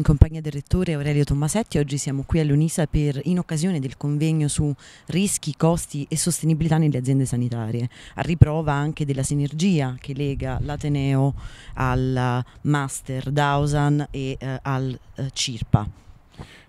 In compagnia del rettore Aurelio Tommasetti oggi siamo qui all'UNISA per, in occasione del convegno su rischi, costi e sostenibilità nelle aziende sanitarie, a riprova anche della sinergia che lega l'Ateneo al Master Dausan e eh, al eh, CIRPA.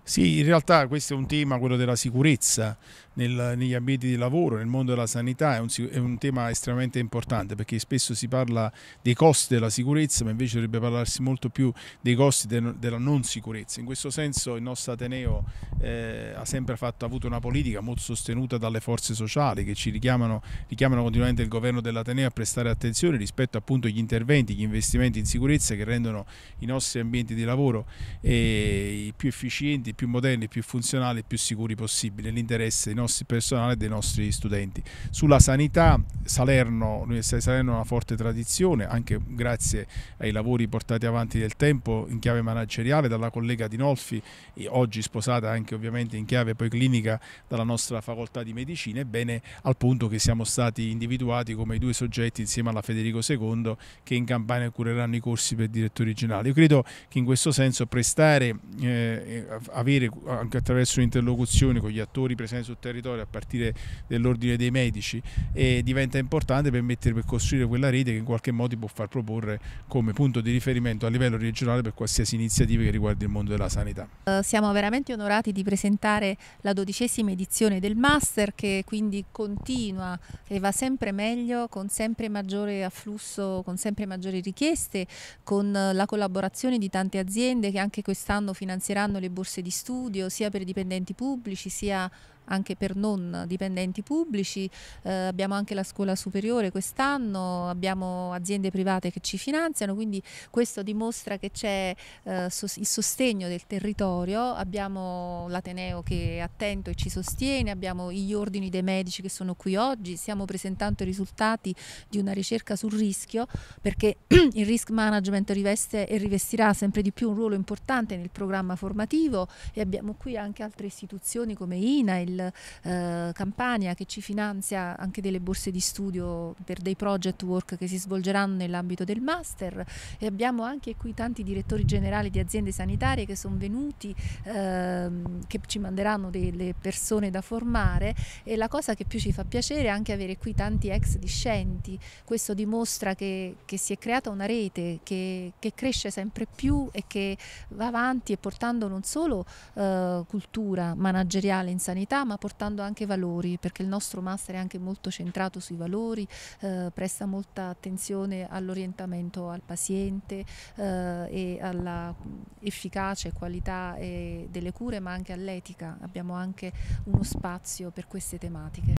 Sì, in realtà questo è un tema, quello della sicurezza nel, negli ambienti di lavoro, nel mondo della sanità, è un, è un, tema estremamente importante perché spesso si parla dei costi della sicurezza, ma invece dovrebbe parlarsi molto più dei costi de, della non sicurezza. In questo senso il nostro Ateneo eh, ha sempre fatto, ha avuto una politica molto sostenuta dalle forze sociali che ci richiamano, richiamano continuamente il governo dell'Ateneo a prestare attenzione rispetto appunto agli interventi, agli investimenti in sicurezza che rendono i nostri ambienti di lavoro eh, più efficienti, più moderni, più funzionali e più sicuri possibile nell'interesse dei nostri personale e dei nostri studenti. Sulla sanità, Salerno, l'Università di Salerno ha una forte tradizione, anche grazie ai lavori portati avanti nel tempo in chiave manageriale dalla collega Dinolfi, oggi sposata anche ovviamente in chiave poi clinica dalla nostra facoltà di medicina, ebbene al punto che siamo stati individuati come i due soggetti insieme alla Federico II che in campagna cureranno i corsi per direttori generali. Io credo che in questo senso prestare eh, a avere anche attraverso interlocuzioni con gli attori presenti sul territorio a partire dell'ordine dei medici diventa importante per, mettere, per costruire quella rete che in qualche modo può far proporre come punto di riferimento a livello regionale per qualsiasi iniziativa che riguardi il mondo della sanità. Eh, siamo veramente onorati di presentare la dodicesima edizione del Master che quindi continua e va sempre meglio con sempre maggiore afflusso, con sempre maggiori richieste, con la collaborazione di tante aziende che anche quest'anno finanzieranno le borse di studio sia per i dipendenti pubblici sia anche per non dipendenti pubblici, eh, abbiamo anche la scuola superiore quest'anno, abbiamo aziende private che ci finanziano, quindi questo dimostra che c'è eh, il sostegno del territorio, abbiamo l'Ateneo che è attento e ci sostiene, abbiamo gli ordini dei medici che sono qui oggi, stiamo presentando i risultati di una ricerca sul rischio perché il risk management riveste e rivestirà sempre di più un ruolo importante nel programma formativo e abbiamo qui anche altre istituzioni come INA il eh, Campania che ci finanzia anche delle borse di studio per dei project work che si svolgeranno nell'ambito del master e abbiamo anche qui tanti direttori generali di aziende sanitarie che sono venuti, eh, che ci manderanno delle persone da formare e la cosa che più ci fa piacere è anche avere qui tanti ex discenti, questo dimostra che, che si è creata una rete che, che, cresce sempre più e che va avanti e portando non solo eh, cultura manageriale in sanità, identità ma portando anche valori perché il nostro master è anche molto centrato sui valori, eh, presta molta attenzione all'orientamento al paziente eh, e alla efficacia e qualità eh, delle cure ma anche all'etica, abbiamo anche uno spazio per queste tematiche.